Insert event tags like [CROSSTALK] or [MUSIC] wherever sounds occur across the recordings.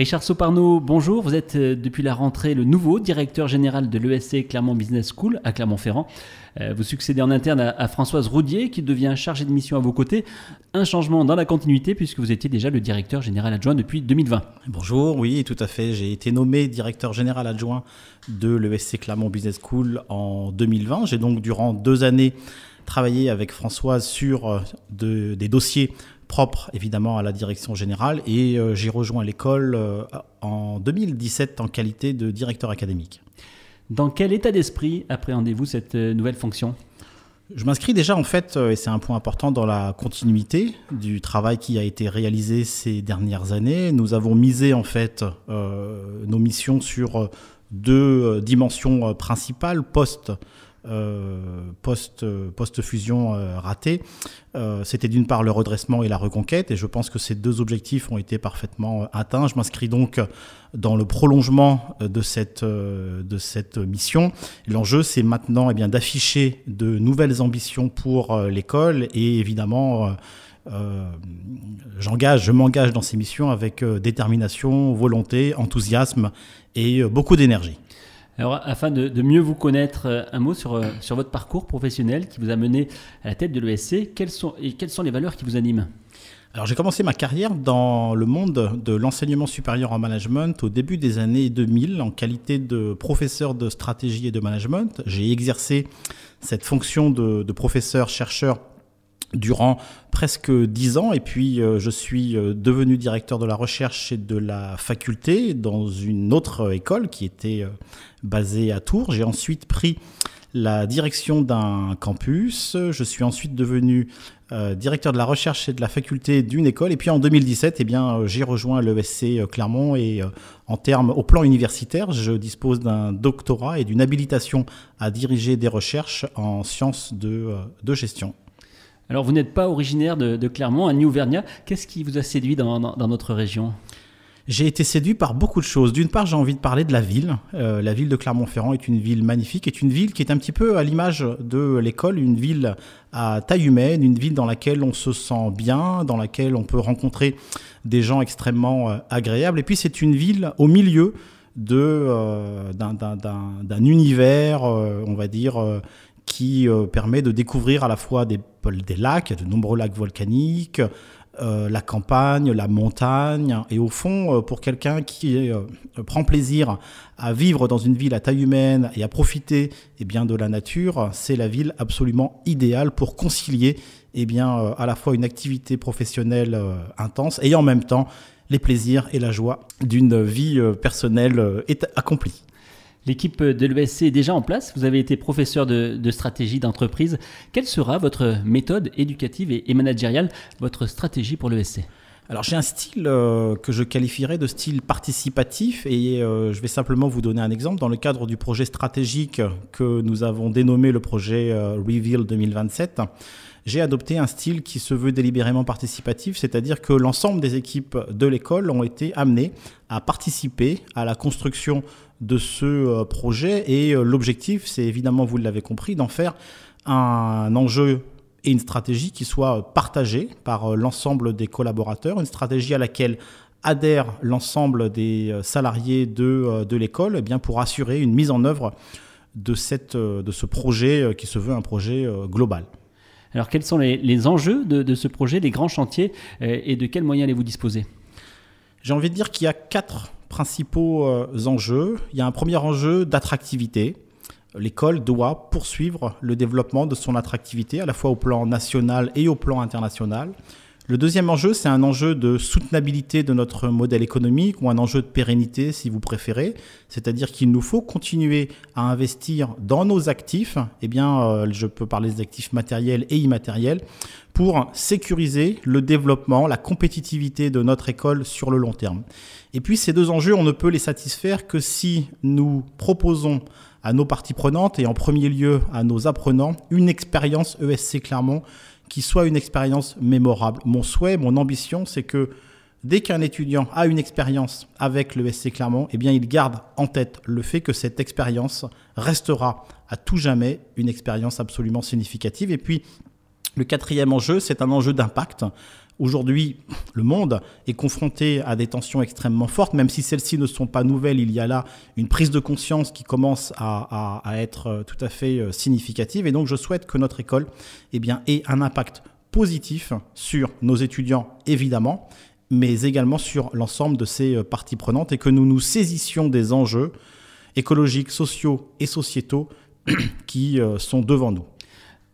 Richard Soparno, bonjour. Vous êtes euh, depuis la rentrée le nouveau directeur général de l'ESC Clermont Business School à Clermont-Ferrand. Euh, vous succédez en interne à, Françoise Roudier qui devient chargée de mission à vos côtés. Un changement dans la continuité puisque vous étiez déjà le directeur général adjoint depuis 2020. Bonjour, oui, tout à fait. J'ai été nommé directeur général adjoint de l'ESC Clermont Business School en 2020. J'ai donc durant deux années travaillé avec Françoise sur euh, des dossiers propre évidemment à la direction générale et euh, j'ai rejoint l'école euh, en 2017 en qualité de directeur académique. Dans quel état d'esprit appréhendez-vous cette euh, nouvelle fonction je m'inscris déjà en fait, et c'est un point important, dans la continuité du travail qui a été réalisé ces dernières années. Nous avons misé en fait nos missions sur deux dimensions principales, poste euh, post, euh, fusion euh, ratée, c'était d'une part le redressement et la reconquête, et je pense que ces deux objectifs ont été parfaitement atteints. Je m'inscris donc dans le prolongement de cette, mission. L'enjeu, c'est maintenant eh d'afficher de nouvelles ambitions pour l'école, et évidemment... je m'engage dans ces missions avec détermination, volonté, enthousiasme et beaucoup d'énergie. Alors, afin de, mieux vous connaître, euh, un mot sur, euh, sur votre parcours professionnel qui vous a mené à la tête de l'ESC. Quelles sont, quelles sont les valeurs qui vous animent alors j'ai commencé ma carrière dans le monde de l'enseignement supérieur en management au début des années 2000 en qualité de professeur de stratégie et de management. J'ai exercé cette fonction de, de professeur-chercheur durant presque dix ans et puis euh, je suis euh, devenu directeur de la recherche et de la faculté dans une autre école qui était euh, basée à Tours. J'ai ensuite pris la direction d'un campus, je suis ensuite devenu directeur de la recherche et de la faculté d'une école et puis en 2017 eh bien j'ai rejoint l'ESC Clermont et en termes au plan universitaire, je dispose d'un doctorat et d'une habilitation à diriger des recherches en sciences de gestion. Alors, vous n'êtes pas originaire de, Clermont, à new Qu'est-ce qui vous a séduit dans, notre région j'ai été séduit par beaucoup de choses. D'une part, j'ai envie de parler de la ville. Euh, la ville de Clermont-Ferrand est une ville magnifique, est une ville qui est un petit peu à l'image de l'école, une ville à taille humaine, une ville dans laquelle on se sent bien, dans laquelle on peut rencontrer des gens extrêmement euh, agréables. Et puis, c'est une ville au milieu euh, d'un univers, on va dire qui euh, permet de découvrir à la fois des, des lacs, de nombreux lacs volcaniques, euh, la campagne, la montagne. Et au fond, euh, pour quelqu'un qui prend plaisir à vivre dans une ville à taille humaine et à profiter et eh bien, de la nature, c'est la ville absolument idéale pour concilier et eh bien, à la fois une activité professionnelle intense et en même temps les plaisirs et la joie d'une vie personnelle accomplie. L'équipe de l'ESC est déjà en place. Vous avez été professeur de, stratégie d'entreprise. Quelle sera votre méthode éducative et, managériale, votre stratégie pour l'ESC alors j'ai un style euh, que je qualifierais de style participatif et euh, je vais simplement vous donner un exemple. Dans le cadre du projet stratégique que nous avons dénommé le projet euh, Reveal 2027, j'ai adopté un style qui se veut délibérément participatif, c'est-à-dire que l'ensemble des équipes de l'école ont été amenées à participer à la construction de ce euh, projet. Et euh, l'objectif, c'est évidemment, vous l'avez compris, d'en faire un enjeu et une stratégie qui soit euh, partagée par l'ensemble des collaborateurs, une stratégie à laquelle adhèrent l'ensemble des salariés de, de l'école eh bien pour assurer une mise en œuvre de, cette, de ce projet qui se veut un projet global. Alors quels sont les, enjeux de, de, ce projet, les grands chantiers et de quels moyens allez-vous disposer J'ai envie de dire qu'il y a quatre principaux euh, enjeux. Il y a un premier enjeu d'attractivité. L'école doit poursuivre le développement de son attractivité à la fois au plan national et au plan international. Le deuxième enjeu, c'est un enjeu de soutenabilité de notre modèle économique ou un enjeu de pérennité, si vous préférez. C'est-à-dire qu'il nous faut continuer à investir dans nos actifs. Eh bien, euh, je peux parler des actifs matériels et immatériels pour sécuriser le développement, la compétitivité de notre école sur le long terme. Et puis, ces deux enjeux, on ne peut les satisfaire que si nous proposons à nos parties prenantes et en premier lieu à nos apprenants une expérience ESC Clermont qui soit une expérience mémorable. Mon souhait, mon ambition, c'est que dès qu'un étudiant a une expérience avec le SC Clermont, eh bien, il garde en tête le fait que cette expérience restera à tout jamais une expérience absolument significative. Et puis, le quatrième enjeu, c'est un enjeu d'impact. Aujourd'hui, le monde est confronté à des tensions extrêmement fortes, même si celles-ci ne sont pas nouvelles. Il y a là une prise de conscience qui commence à, être euh, tout à fait euh, significative. Et donc, je souhaite que notre école eh bien, ait un impact positif sur nos étudiants, évidemment, mais également sur l'ensemble de ces euh, parties prenantes et que nous nous saisissions des enjeux écologiques, sociaux et sociétaux [CLEARS THROAT] qui sont devant nous.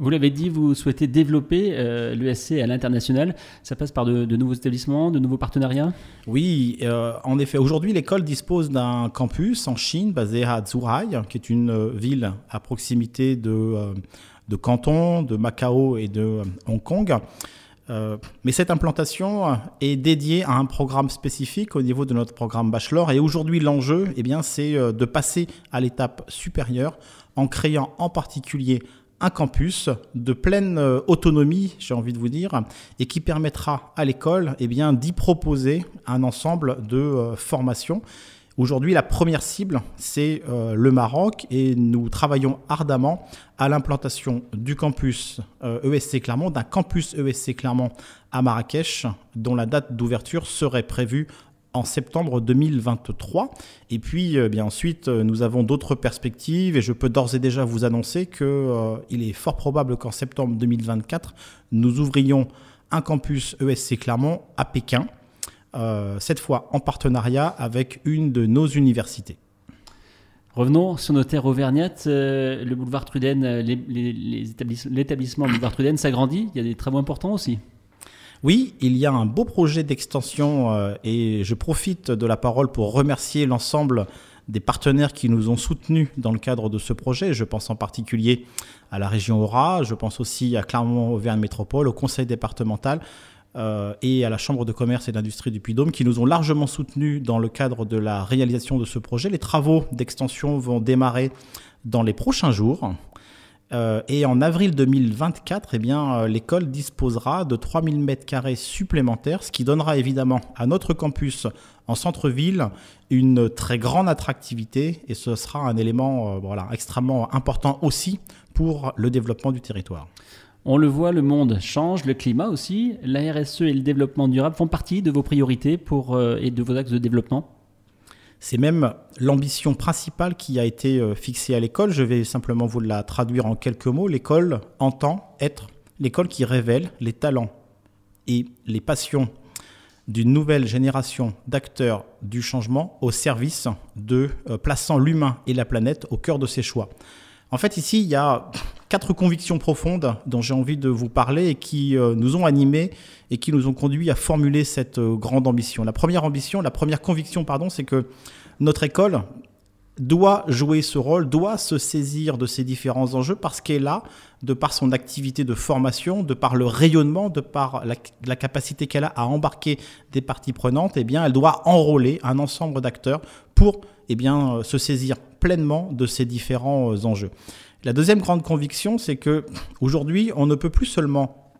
Vous l'avez dit, vous souhaitez développer euh, l'USC à l'international. Ça passe par de, nouveaux établissements, de nouveaux partenariats Oui, euh, en effet. Aujourd'hui, l'école dispose d'un campus en Chine basé à Zhuhai, qui est une euh, ville à proximité de, de Canton, de Macao et de Hong Kong. mais cette implantation est dédiée à un programme spécifique au niveau de notre programme bachelor. Et aujourd'hui, l'enjeu, eh bien, c'est de passer à l'étape supérieure en créant en particulier un campus de pleine euh, autonomie, j'ai envie de vous dire, et qui permettra à l'école eh bien, d'y proposer un ensemble de euh, formations. Aujourd'hui, la première cible, c'est euh, le Maroc et nous travaillons ardemment à l'implantation du campus ESC e Clermont, d'un campus ESC Clermont à Marrakech, dont la date d'ouverture serait prévue en septembre 2023. Et puis, euh, bien ensuite, euh, nous avons d'autres perspectives et je peux d'ores et déjà vous annoncer qu'il euh, il est fort probable qu'en septembre 2024, nous ouvrions un campus ESC Clermont à Pékin, cette fois en partenariat avec une de nos universités. Revenons sur nos terres auvergnates. le boulevard Truden, l'établissement boulevard Truden s'agrandit. Il y a des travaux importants aussi. Oui, il y a un beau projet d'extension euh, et je profite de la parole pour remercier l'ensemble des partenaires qui nous ont soutenus dans le cadre de ce projet. Je pense en particulier à la région Aura, je pense aussi à Clermont-Auvergne Métropole, au conseil départemental euh, et à la Chambre de commerce et d'industrie du Puy-Dôme qui nous ont largement soutenus dans le cadre de la réalisation de ce projet. Les travaux d'extension vont démarrer dans les prochains jours. Euh, et en avril 2024, eh bien, euh, l'école disposera de 3000 m2 supplémentaires, ce qui donnera évidemment à notre campus en centre-ville une très grande attractivité et ce sera un élément euh, extrêmement important aussi pour le développement du territoire. On le voit, le monde change, le climat aussi. La RSE et le développement durable font partie de vos priorités et de vos axes de développement c'est même l'ambition principale qui a été euh, fixée à l'école. Je vais simplement vous la traduire en quelques mots. L'école entend être l'école qui révèle les talents et les passions d'une nouvelle génération d'acteurs du changement au service de euh, plaçant l'humain et la planète au cœur de ses choix. En fait, ici, il y a quatre convictions profondes dont j'ai envie de vous parler et qui euh, nous ont animés et qui nous ont conduits à formuler cette euh, grande ambition. La première ambition, la première conviction, pardon, c'est que notre école doit jouer ce rôle, doit se saisir de ces différents enjeux parce qu'elle a, de par son activité de formation, de par le rayonnement, de par la, capacité qu'elle a à embarquer des parties prenantes, eh bien, elle doit enrôler un ensemble d'acteurs pour eh bien, euh, se saisir pleinement de ces différents euh, enjeux. La deuxième grande conviction, c'est que aujourd'hui, on ne peut plus seulement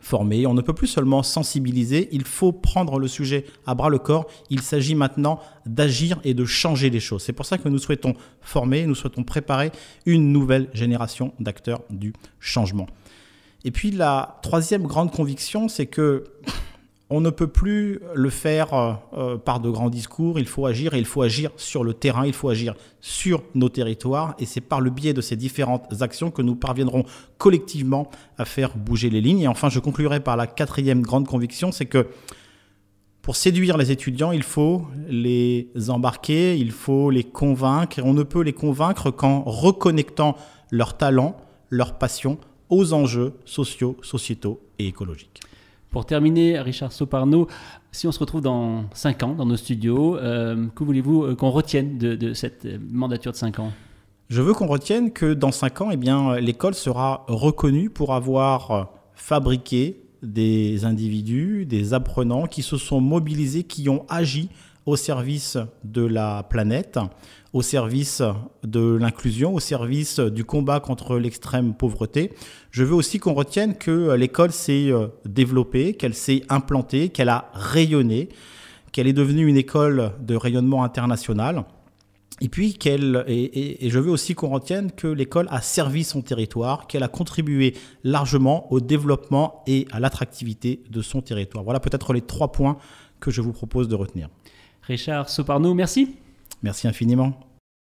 former, on ne peut plus seulement sensibiliser, il faut prendre le sujet à bras le corps, il s'agit maintenant d'agir et de changer les choses. C'est pour ça que nous souhaitons former, nous souhaitons préparer une nouvelle génération d'acteurs du changement. Et puis la troisième grande conviction, c'est que on ne peut plus le faire euh, euh, par de grands discours, il faut agir et il faut agir sur le terrain, il faut agir sur nos territoires et c'est par le biais de ces différentes actions que nous parviendrons collectivement à faire bouger les lignes. Et enfin, je conclurai par la quatrième grande conviction, c'est que pour séduire les étudiants, il faut les embarquer, il faut les convaincre et on ne peut les convaincre qu'en reconnectant leurs talents, leurs passions aux enjeux sociaux, sociétaux et écologiques. Pour terminer, Richard Soparno, si on se retrouve dans 5 ans dans nos studios, euh, que voulez-vous euh, qu'on retienne de, cette euh, mandature de 5 ans Je veux qu'on retienne que dans 5 ans, eh bien, l'école sera reconnue pour avoir fabriqué des individus, des apprenants qui se sont mobilisés, qui ont agi au service de la planète, au service de l'inclusion, au service du combat contre l'extrême pauvreté. Je veux aussi qu'on retienne que l'école s'est euh, développée, qu'elle s'est implantée, qu'elle a rayonné, qu'elle est devenue une école de rayonnement international. Et puis qu'elle et, je veux aussi qu'on retienne que l'école a servi son territoire, qu'elle a contribué largement au développement et à l'attractivité de son territoire. Voilà peut-être les trois points que je vous propose de retenir. Richard Soparno, merci. Merci infiniment.